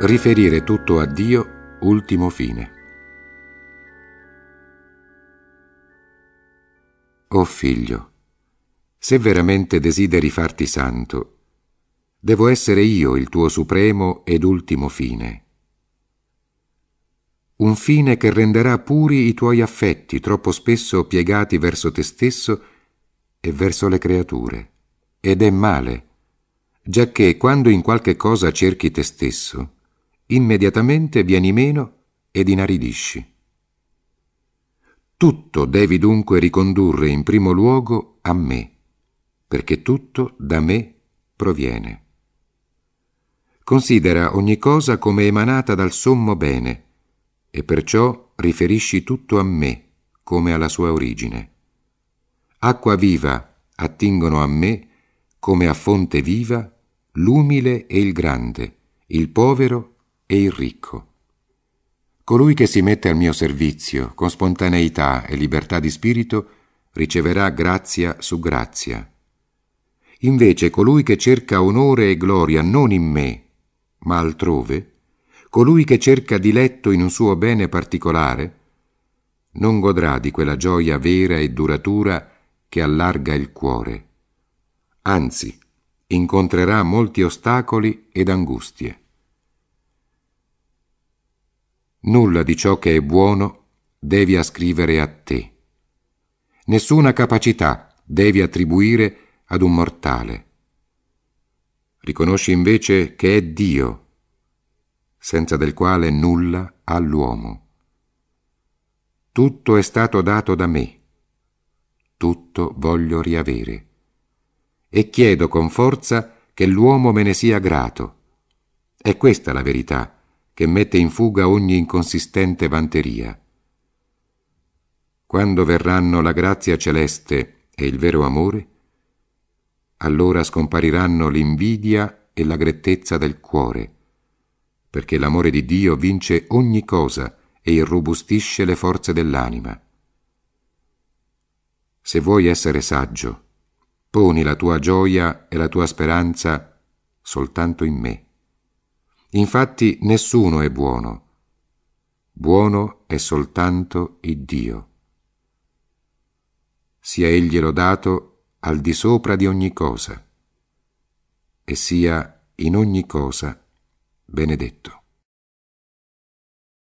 Riferire tutto a Dio, ultimo fine. O figlio, se veramente desideri farti santo, devo essere io il tuo supremo ed ultimo fine. Un fine che renderà puri i tuoi affetti, troppo spesso piegati verso te stesso e verso le creature. Ed è male, giacché quando in qualche cosa cerchi te stesso, immediatamente vieni meno ed inaridisci. Tutto devi dunque ricondurre in primo luogo a me, perché tutto da me proviene. Considera ogni cosa come emanata dal sommo bene, e perciò riferisci tutto a me, come alla sua origine. Acqua viva attingono a me, come a fonte viva, l'umile e il grande, il povero e e il ricco. Colui che si mette al mio servizio con spontaneità e libertà di spirito riceverà grazia su grazia. Invece colui che cerca onore e gloria non in me, ma altrove, colui che cerca diletto in un suo bene particolare, non godrà di quella gioia vera e duratura che allarga il cuore. Anzi, incontrerà molti ostacoli ed angustie. Nulla di ciò che è buono devi ascrivere a te. Nessuna capacità devi attribuire ad un mortale. Riconosci invece che è Dio, senza del quale nulla ha l'uomo. Tutto è stato dato da me, tutto voglio riavere, e chiedo con forza che l'uomo me ne sia grato. È questa la verità che mette in fuga ogni inconsistente vanteria. Quando verranno la grazia celeste e il vero amore, allora scompariranno l'invidia e la grettezza del cuore, perché l'amore di Dio vince ogni cosa e irrobustisce le forze dell'anima. Se vuoi essere saggio, poni la tua gioia e la tua speranza soltanto in me. Infatti nessuno è buono. Buono è soltanto il Dio. Sia egli lodato al di sopra di ogni cosa, e sia in ogni cosa benedetto.